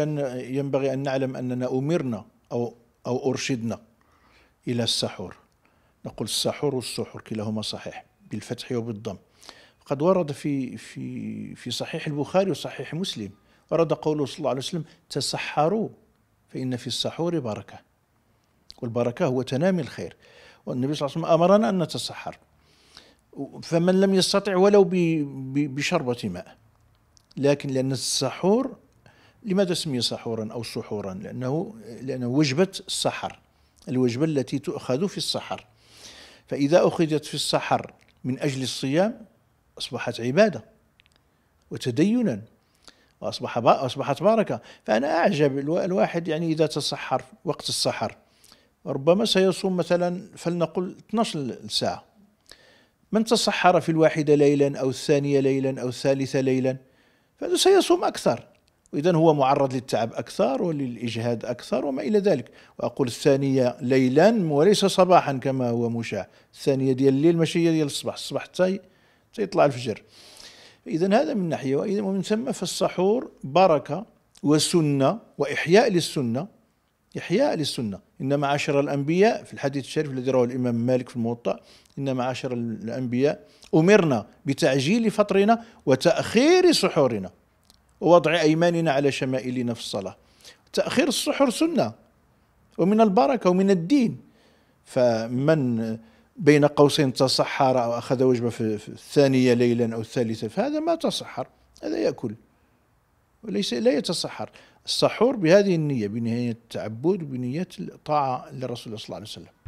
اولا ينبغي ان نعلم اننا امرنا او او ارشدنا الى السحور نقول السحور والسحور كلاهما صحيح بالفتح وبالضم قد ورد في في في صحيح البخاري وصحيح مسلم ورد قوله صلى الله عليه وسلم تسحروا فان في السحور بركه والبركه هو تنامي الخير والنبي صلى الله عليه وسلم امرنا ان نتسحر فمن لم يستطع ولو بشربه ماء لكن لان السحور لماذا سمي سحورا أو سحورا لأنه, لأنه وجبة السحر الوجبة التي تؤخذ في السحر فإذا أخذت في السحر من أجل الصيام أصبحت عبادة وتدينا وأصبح أصبحت بركة فأنا أعجب الواحد يعني إذا تسحر وقت السحر ربما سيصوم مثلا فلنقل 12 ساعة من تسحر في الواحدة ليلا أو الثانية ليلا أو الثالثة ليلا فسيصوم أكثر وإذا هو معرض للتعب أكثر وللإجهاد أكثر وما إلى ذلك وأقول الثانية ليلا وليس صباحا كما هو مشاع الثانية ديال الليل ماشي هي ديال الصباح الصباح حتى يطلع الفجر إذا هذا من ناحية ومن ثم فالسحور بركة وسنة وإحياء للسنة إحياء للسنة إن معاشر الأنبياء في الحديث الشريف الذي رواه الإمام مالك في الموطأ إن معاشر الأنبياء أمرنا بتعجيل فطرنا وتأخير سحورنا ووضع أيماننا على شمائلنا في الصلاة تأخير السحر سنة ومن البركة ومن الدين فمن بين قوسين تصحر أو أخذ وجبة في الثانية ليلا أو الثالثة فهذا ما تصحر هذا يأكل وليس لا يتصحر السحور بهذه النية بنية التعبد بنية الطاعة للرسول صلى الله عليه وسلم